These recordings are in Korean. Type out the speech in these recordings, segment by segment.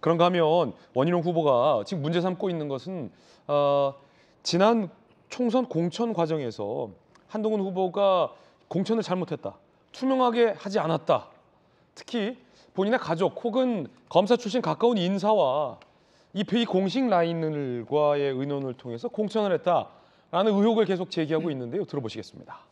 그런가 하면 원희룡 후보가 지금 문제 삼고 있는 것은 어, 지난 총선 공천 과정에서 한동훈 후보가 공천을 잘못했다. 투명하게 하지 않았다. 특히 본인의 가족 혹은 검사 출신 가까운 인사와 이 비공식 라인들과의 의논을 통해서 공천을 했다라는 의혹을 계속 제기하고 있는데요. 들어보시겠습니다.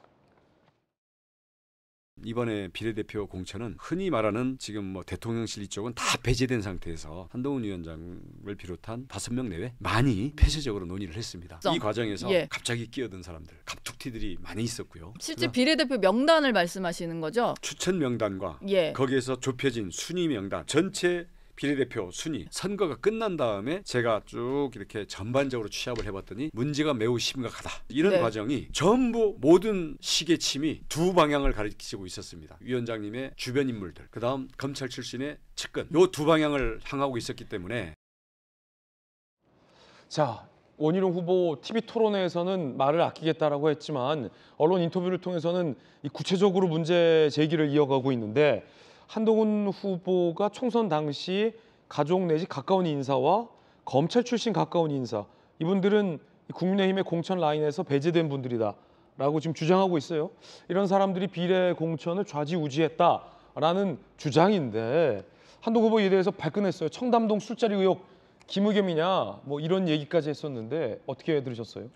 이번에 비례대표 공천은 흔히 말하는 지금 뭐 대통령실 이쪽은 다 배제된 상태에서 한동훈 위원장을 비롯한 다섯 명 내외 많이 폐쇄적으로 논의를 했습니다. 이 과정에서 예. 갑자기 끼어든 사람들 갑툭튀들이 많이 있었고요. 실제 어? 비례대표 명단을 말씀하시는 거죠? 추천 명단과 예. 거기에서 좁혀진 순위 명단 전체 비례대표 순위 선거가 끝난 다음에 제가 쭉 이렇게 전반적으로 취합을 해봤더니 문제가 매우 심각하다 이런 네. 과정이 전부 모든 시계침이 두 방향을 가리키고 있었습니다. 위원장님의 주변 인물들 그다음 검찰 출신의 측근 요 두 방향을 향하고 있었기 때문에 자 원희룡 후보 TV 토론회에서는 말을 아끼겠다라고 했지만 언론 인터뷰를 통해서는 이 구체적으로 문제 제기를 이어가고 있는데 한동훈 후보가 총선 당시 가족 내지 가까운 인사와 검찰 출신 가까운 인사 이분들은 국민의힘의 공천 라인에서 배제된 분들이다라고 지금 주장하고 있어요. 이런 사람들이 비례 공천을 좌지우지했다라는 주장인데 한동훈 후보 에 대해서 발끈했어요. 청담동 술자리 의혹 김의겸이냐 뭐 이런 얘기까지 했었는데 어떻게 들으셨어요?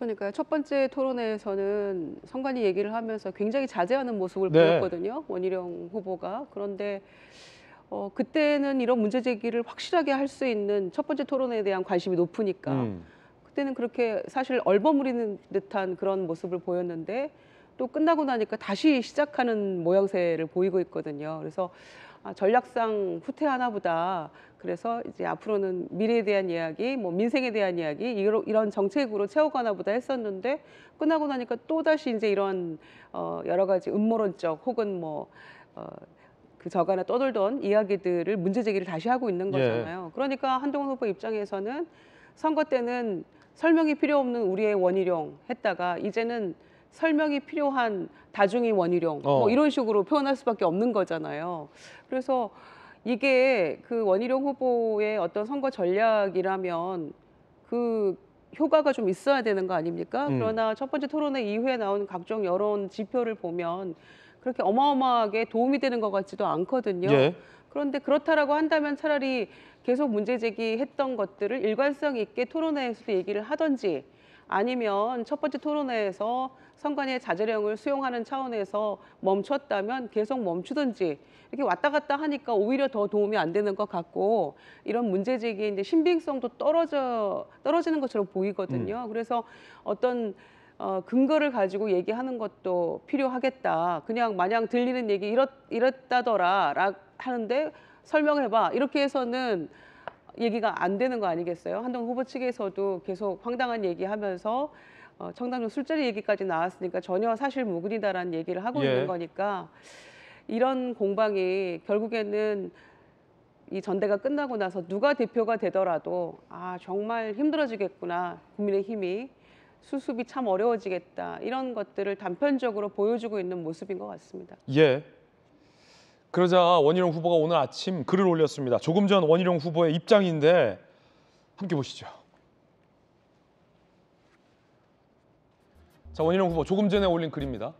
그러니까요. 첫 번째 토론회에서는 선관위 얘기를 하면서 굉장히 자제하는 모습을 네. 보였거든요. 원희룡 후보가. 그런데 어, 그때는 이런 문제 제기를 확실하게 할 수 있는 첫 번째 토론에 회 대한 관심이 높으니까 음. 그때는 그렇게 사실 얼버무리는 듯한 그런 모습을 보였는데 또 끝나고 나니까 다시 시작하는 모양새를 보이고 있거든요. 그래서 아, 전략상 후퇴하나 보다. 그래서 이제 앞으로는 미래에 대한 이야기, 뭐 민생에 대한 이야기 이런, 이런 정책으로 채우거나 보다 했었는데 끝나고 나니까 또 다시 이제 이런 어, 여러 가지 음모론적 혹은 뭐 어, 그 저간에 떠돌던 이야기들을 문제 제기를 다시 하고 있는 예. 거잖아요. 예. 그러니까 한동훈 후보 입장에서는 선거 때는 설명이 필요 없는 우리의 원희룡 했다가 이제는 설명이 필요한 다중이 원희룡 뭐 어. 뭐 이런 식으로 표현할 수밖에 없는 거잖아요. 그래서 이게 그 원희룡 후보의 어떤 선거 전략이라면 그 효과가 좀 있어야 되는 거 아닙니까? 음. 그러나 첫 번째 토론회 이후에 나온 각종 여론 지표를 보면 그렇게 어마어마하게 도움이 되는 것 같지도 않거든요. 예. 그런데 그렇다라고 한다면 차라리 계속 문제 제기했던 것들을 일관성 있게 토론회에서도 얘기를 하던지 아니면 첫 번째 토론회에서 선관위의 자제령을 수용하는 차원에서 멈췄다면 계속 멈추든지 이렇게 왔다 갔다 하니까 오히려 더 도움이 안 되는 것 같고 이런 문제제기에 이제 신빙성도 떨어져 떨어지는 것처럼 보이거든요. 음. 그래서 어떤 어, 근거를 가지고 얘기하는 것도 필요하겠다. 그냥 마냥 들리는 얘기 이렇, 이렇다더라 라, 하는데 설명해봐. 이렇게 해서는 얘기가 안 되는 거 아니겠어요? 한동훈 후보 측에서도 계속 황당한 얘기하면서 어, 청당동 술자리 얘기까지 나왔으니까 전혀 사실 무근이다라는 얘기를 하고 예. 있는 거니까 이런 공방이 결국에는 이 전대가 끝나고 나서 누가 대표가 되더라도 아 정말 힘들어지겠구나 국민의 힘이 수습이 참 어려워지겠다 이런 것들을 단편적으로 보여주고 있는 모습인 것 같습니다. 예, 그러자 원희룡 후보가 오늘 아침 글을 올렸습니다. 조금 전 원희룡 후보의 입장인데 함께 보시죠. 자, 원희룡 후보 조금 전에 올린 글입니다.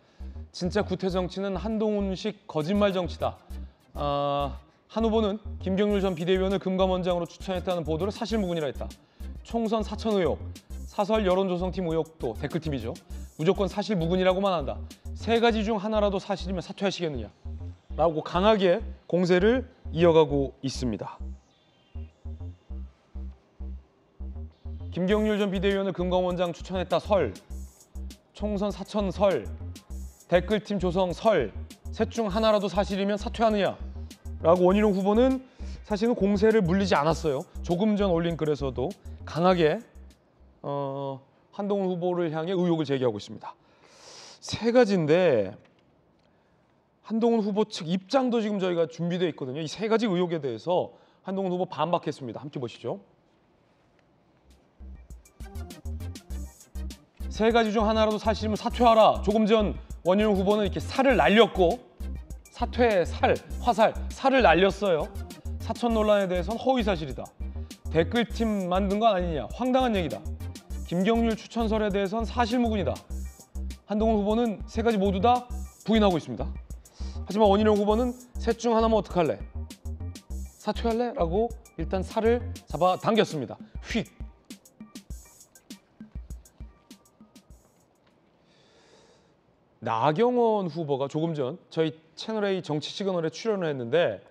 진짜 구태 정치는 한동훈식 거짓말 정치다. 아, 한 후보는 김경률 전 비대위원을 금감원장으로 추천했다는 보도를 사실무근이라 했다. 총선 사천 의혹, 사설 여론조성팀 의혹도 댓글팀이죠. 무조건 사실무근이라고만 한다. 세 가지 중 하나라도 사실이면 사퇴하시겠느냐. 라고 강하게 공세를 이어가고 있습니다. 김경률 전 비대위원을 금감원장 추천했다 설, 총선 사천 설, 댓글팀 조성 설, 셋 중 하나라도 사실이면 사퇴하느냐 라고 원희룡 후보는 사실은 공세를 물리지 않았어요. 조금 전 올린 글에서도 강하게 어, 한동훈 후보를 향해 의혹을 제기하고 있습니다. 세 가지인데 한동훈 후보 측 입장도 지금 저희가 준비돼 있거든요. 이 세 가지 의혹에 대해서 한동훈 후보 반박했습니다. 함께 보시죠. 세 가지 중 하나라도 사실이면 사퇴하라. 조금 전 원희룡 후보는 이렇게 살을 날렸고 사퇴, 살, 화살, 살을 날렸어요. 사천 논란에 대해서는 허위 사실이다. 댓글팀 만든 거 아니냐. 황당한 얘기다. 김경률 추천설에 대해서는 사실무근이다. 한동훈 후보는 세 가지 모두 다 부인하고 있습니다. 하지만 원희룡 후보는 셋 중 하나면 어떡할래? 사퇴할래? 라고 일단 살을 잡아당겼습니다. 휙! 나경원 후보가 조금 전 저희 채널A 정치 시그널에 출연을 했는데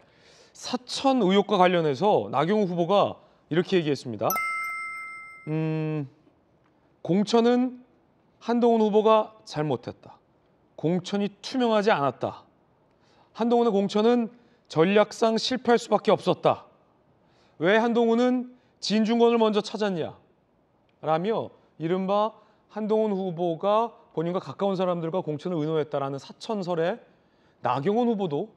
사천 의혹과 관련해서 나경원 후보가 이렇게 얘기했습니다. 음, 공천은 한동훈 후보가 잘못했다. 공천이 투명하지 않았다. 한동훈의 공천은 전략상 실패할 수밖에 없었다. 왜 한동훈은 진중권을 먼저 찾았냐? 라며 이른바 한동훈 후보가 본인과 가까운 사람들과 공천을 의논했다라는 사천설에 나경원 후보도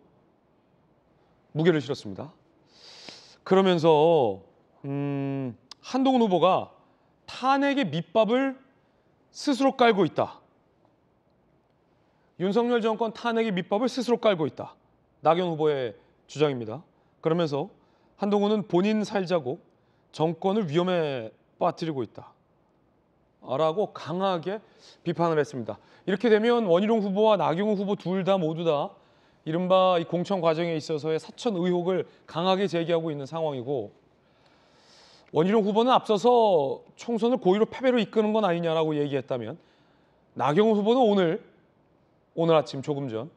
무게를 실었습니다. 그러면서 음, 한동훈 후보가 탄핵의 밑밥을 스스로 깔고 있다. 윤석열 정권 탄핵의 밑밥을 스스로 깔고 있다. 나경 후보의 주장입니다. 그러면서 한동훈은 본인 살자고 정권을 위험에 빠뜨리고 있다. 라고 강하게 비판을 했습니다. 이렇게 되면 원희룡 후보와 나경원 후보 둘 다 모두 다 이른바 이 공천 과정에 있어서의 사천 의혹을 강하게 제기하고 있는 상황이고 원희룡 후보는 앞서서 총선을 고의로 패배로 이끄는 건 아니냐라고 얘기했다면 나경원 후보는 오늘 오늘 아침 조금 전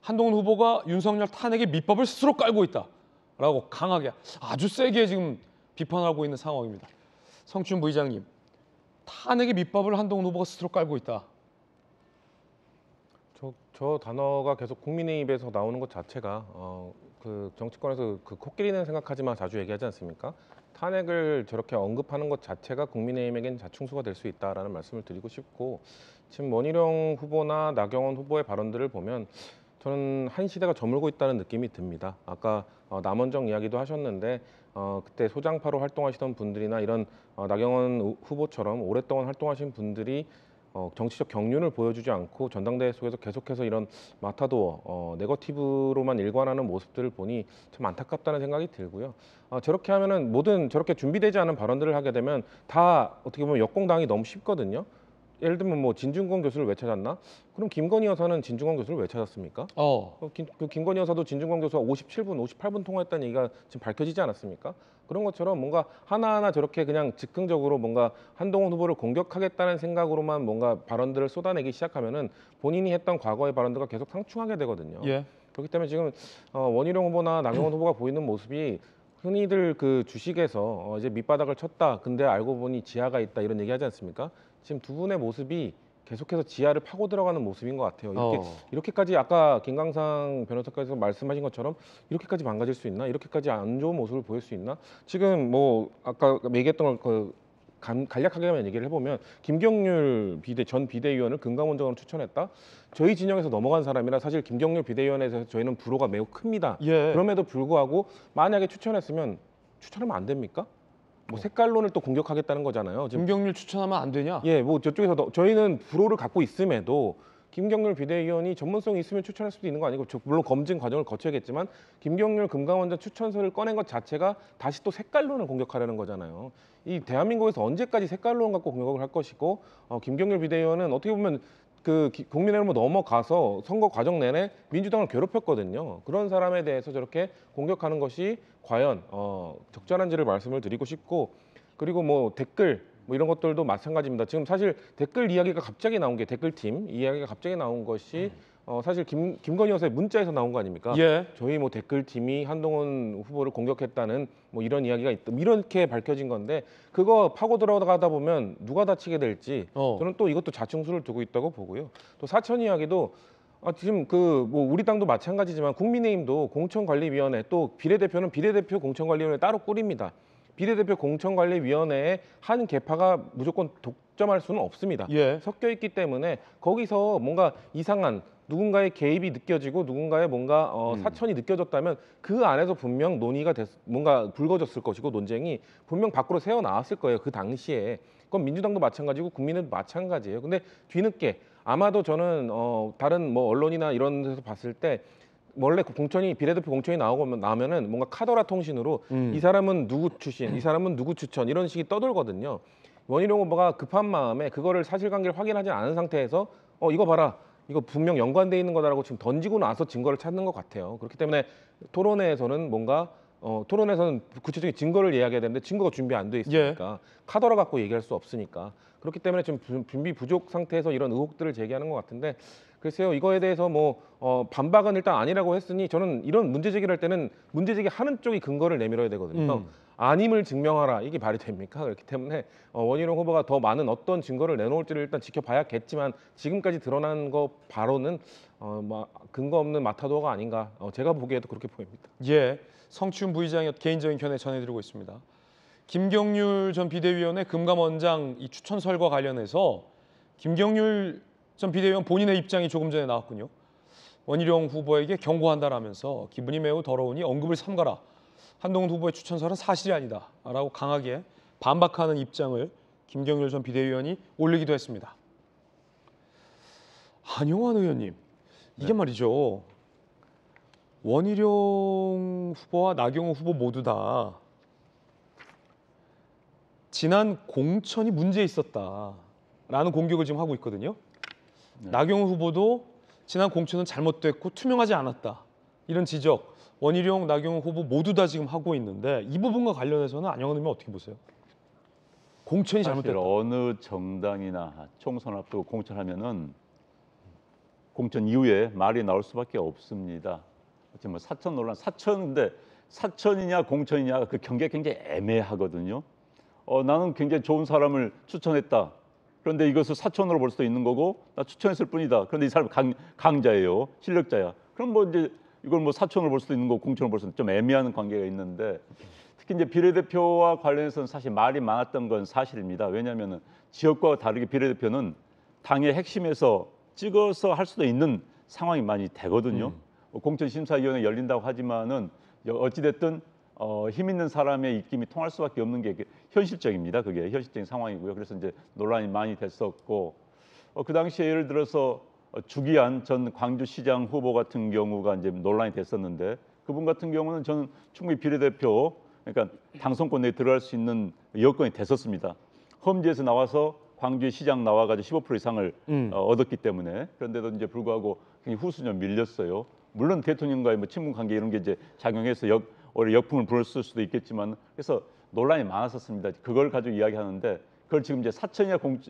한동훈 후보가 윤석열 탄핵의 밑밥을 스스로 깔고 있다라고 강하게 아주 세게 지금 비판하고 있는 상황입니다. 성춘 부의장님, 탄핵의 밑밥을 한동훈 후보가 스스로 깔고 있다. 저, 저 단어가 계속 국민의 입에서 나오는 것 자체가 어, 그 정치권에서 그 코끼리는 생각하지만 자주 얘기하지 않습니까? 탄핵을 저렇게 언급하는 것 자체가 국민의힘에겐 자충수가 될 수 있다라는 말씀을 드리고 싶고 지금 원희룡 후보나 나경원 후보의 발언들을 보면 저는 한 시대가 저물고 있다는 느낌이 듭니다. 아까 어, 남원정 이야기도 하셨는데 어, 그때 소장파로 활동하시던 분들이나 이런 어, 나경원 후보처럼 오랫동안 활동하신 분들이 어, 정치적 경륜을 보여주지 않고 전당대회 속에서 계속해서 이런 마타도어, 어, 네거티브로만 일관하는 모습들을 보니 참 안타깝다는 생각이 들고요. 어, 저렇게 하면은 모든 저렇게 준비되지 않은 발언들을 하게 되면 다 어떻게 보면 역공당이 너무 쉽거든요. 예를 들면 뭐 진중권 교수를 왜 찾았나? 그럼 김건희 여사는 진중권 교수를 왜 찾았습니까? 어. 어 김, 그 김건희 여사도 진중권 교수와 57분, 58분 통화했다는 얘기가 지금 밝혀지지 않았습니까? 그런 것처럼 뭔가 하나하나 저렇게 그냥 즉흥적으로 뭔가 한동훈 후보를 공격하겠다는 생각으로만 뭔가 발언들을 쏟아내기 시작하면은 본인이 했던 과거의 발언들과 계속 상충하게 되거든요. 예. 그렇기 때문에 지금 어, 원희룡 후보나 나경원 후보가 보이는 모습이 흔히들 그 주식에서 어, 이제 밑바닥을 쳤다. 근데 알고 보니 지하가 있다 이런 얘기하지 않습니까? 지금 두 분의 모습이 계속해서 지하를 파고 들어가는 모습인 것 같아요. 이렇게, 어. 이렇게까지 아까 김강상 변호사께서 말씀하신 것처럼 이렇게까지 망가질 수 있나? 이렇게까지 안 좋은 모습을 보일 수 있나? 지금 뭐 아까 얘기했던 걸그 간략하게만 얘기를 해보면 김경률 비대 전 비대위원을 금강원장으로 추천했다. 저희 진영에서 넘어간 사람이라 사실 김경률 비대위원에서 저희는 불호가 매우 큽니다. 예. 그럼에도 불구하고 만약에 추천했으면 추천하면 안 됩니까? 뭐 색깔론을 또 공격하겠다는 거잖아요. 지금 김경률 추천하면 안 되냐? 예, 뭐 저쪽에서도 저희는 불호를 갖고 있음에도 김경률 비대위원이 전문성이 있으면 추천할 수도 있는 거 아니고 저 물론 검증 과정을 거쳐야겠지만 김경률 금강원장 추천서를 꺼낸 것 자체가 다시 또 색깔론을 공격하려는 거잖아요. 이 대한민국에서 언제까지 색깔론 갖고 공격을 할 것이고 어, 김경률 비대위원은 어떻게 보면 그 국민의힘으로 넘어가서 선거 과정 내내 민주당을 괴롭혔거든요. 그런 사람에 대해서 저렇게 공격하는 것이 과연 어, 적절한지를 말씀을 드리고 싶고 그리고 뭐 댓글 뭐 이런 것들도 마찬가지입니다. 지금 사실 댓글 이야기가 갑자기 나온 게 댓글팀 이야기가 갑자기 나온 것이 음. 어, 사실 김, 김건희 여사의 문자에서 나온 거 아닙니까? 예. 저희 뭐 댓글팀이 한동훈 후보를 공격했다는 뭐 이런 이야기가 있다. 뭐 이렇게 밝혀진 건데 그거 파고 들어가다 보면 누가 다치게 될지 어. 저는 또 이것도 자충수를 두고 있다고 보고요. 또 사천 이야기도 아, 지금 그 뭐 우리 당도 마찬가지지만 국민의힘도 공천관리위원회 또 비례대표는 비례대표 공천관리위원회 따로 꾸립니다. 비례대표 공천관리위원회의 한 개파가 무조건 독, 독점할 수는 없습니다. 예. 섞여 있기 때문에 거기서 뭔가 이상한 누군가의 개입이 느껴지고 누군가의 뭔가 어, 음. 사천이 느껴졌다면 그 안에서 분명 논의가 됐, 뭔가 불거졌을 것이고 논쟁이 분명 밖으로 새어 나왔을 거예요. 그 당시에 그건 민주당도 마찬가지고 국민은 마찬가지예요. 근데 뒤늦게 아마도 저는 어, 다른 뭐 언론이나 이런 데서 봤을 때 원래 그 공천이 비례대표 공천이 나오고 나면은 뭔가 카더라 통신으로 음. 이 사람은 누구 출신, 이 사람은 누구 추천 이런 식이 떠돌거든요. 원희룡 후보가 급한 마음에 그거를 사실관계를 확인하지 않은 상태에서 어 이거 봐라 이거 분명 연관돼 있는 거다라고 지금 던지고 나서 증거를 찾는 것 같아요. 그렇기 때문에 토론회에서는 뭔가 어, 토론에서는 회 구체적인 증거를 이야기해야 되는데 증거가 준비 안 돼 있으니까 예. 카더라 갖고 얘기할 수 없으니까 그렇기 때문에 지금 준비 부족 상태에서 이런 의혹들을 제기하는 것 같은데 글쎄요, 이거에 대해서 뭐 어, 반박은 일단 아니라고 했으니 저는 이런 문제 제기를 할 때는 문제 제기하는 쪽이 근거를 내밀어야 되거든요. 음. 아님을 증명하라 이게 말이 됩니까? 그렇기 때문에 어, 원희룡 후보가 더 많은 어떤 증거를 내놓을지를 일단 지켜봐야겠지만 지금까지 드러난 거 바로는 어, 막 근거 없는 마타도가 아닌가 어, 제가 보기에도 그렇게 보입니다. 예, 성춘 부의장의 개인적인 견해 전해드리고 있습니다. 김경률 전 비대위원회 금감원장 이 추천설과 관련해서 김경률 전 비대위원 본인의 입장이 조금 전에 나왔군요. 원희룡 후보에게 경고한다라면서 기분이 매우 더러우니 언급을 삼가라. 한동훈 후보의 추천서는 사실이 아니다라고 강하게 반박하는 입장을 김경률 전 비대위원이 올리기도 했습니다. 한용환 의원님, 이게 네. 말이죠. 원희룡 후보와 나경호 후보 모두 다 지난 공천이 문제 있었다라는 공격을 지금 하고 있거든요. 네. 나경원 후보도 지난 공천은 잘못됐고 투명하지 않았다. 이런 지적 원희룡, 나경원 후보 모두 다 지금 하고 있는데 이 부분과 관련해서는 안영원 의원 어떻게 보세요? 공천이 잘못됐다. 어느 정당이나 총선 앞두고 공천하면은 공천 이후에 말이 나올 수밖에 없습니다. 어쨌든 뭐 사천 논란, 사천 인데 사천이냐 공천이냐 그 경계가 굉장히 애매하거든요. 어, 나는 굉장히 좋은 사람을 추천했다. 그런데 이것을 사촌으로 볼 수도 있는 거고 나 추천했을 뿐이다. 그런데 이 사람 강, 강자예요. 실력자야. 그럼 뭐 이제 이걸 뭐 사촌으로 볼 수도 있는 거고 공천으로 볼 수도 있는 좀 애매한 관계가 있는데 특히 이제 비례대표와 관련해서는 사실 말이 많았던 건 사실입니다. 왜냐하면 지역과 다르게 비례대표는 당의 핵심에서 찍어서 할 수도 있는 상황이 많이 되거든요. 음. 뭐 공천심사위원회 열린다고 하지만은 어찌됐든 어, 힘 있는 사람의 입김이 통할 수밖에 없는 게 그 현실적입니다. 그게 현실적인 상황이고요. 그래서 이제 논란이 많이 됐었고 어, 그 당시에 예를 들어서 어, 주기한 전 광주시장 후보 같은 경우가 이제 논란이 됐었는데 그분 같은 경우는 저는 충분히 비례대표 그러니까 당선권 내에 들어갈 수 있는 여건이 됐었습니다. 험지에서 나와서 광주 시장 나와가지고 15% 이상을 음. 어, 얻었기 때문에 그런데도 이제 불구하고 후순위 밀렸어요. 물론 대통령과의 뭐 친분 관계 이런 게 이제 작용해서 역 오히려 역풍을 불었을 수도 있겠지만 그래서 논란이 많았었습니다. 그걸 가지고 이야기하는데 그걸 지금 이제 사천이냐 공,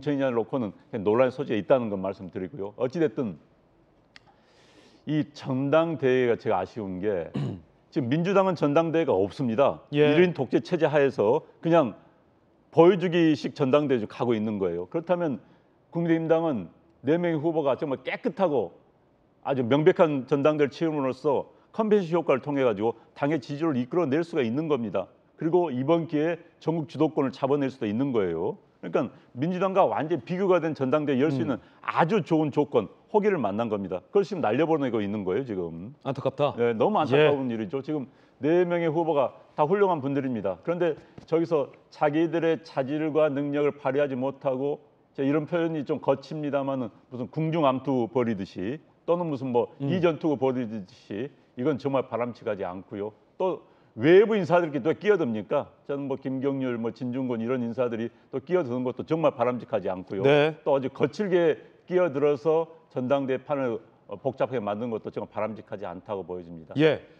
천이냐 를 놓고는 논란의 소지가 있다는 건 말씀드리고요. 어찌됐든 이 전당대회가 제가 아쉬운 게 지금 민주당은 전당대회가 없습니다. 예. 1인 독재 체제 하에서 그냥 보여주기식 전당대회로 가고 있는 거예요. 그렇다면 국민의힘당은 네명의 후보가 정말 깨끗하고 아주 명백한 전당대회를 치음으로써 컨벤션 효과를 통해 가지고 당의 지지를 이끌어낼 수가 있는 겁니다. 그리고 이번 기회에 전국 주도권을 잡아낼 수도 있는 거예요. 그러니까 민주당과 완전 히 비교가 된 전당대회 열 수 있는 음. 아주 좋은 조건, 호기를 만난 겁니다. 그걸 지금 날려버리고 있는 거예요, 지금. 안타깝다. 네, 너무 안타까운 예. 일이죠. 지금 네 명의 후보가 다 훌륭한 분들입니다. 그런데 저기서 자기들의 자질과 능력을 발휘하지 못하고 이런 표현이 좀거칩니다마는 무슨 궁중암투 버리듯이 또는 무슨 뭐 음. 이전투 버리듯이 이건 정말 바람직하지 않고요. 또 외부 인사들끼리 또 끼어듭니까? 저는 뭐 김경률, 뭐 진중권 이런 인사들이 또 끼어드는 것도 정말 바람직하지 않고요. 네. 또 아주 거칠게 끼어들어서 전당대 판을 어, 복잡하게 만든 것도 정말 바람직하지 않다고 보여집니다. 예.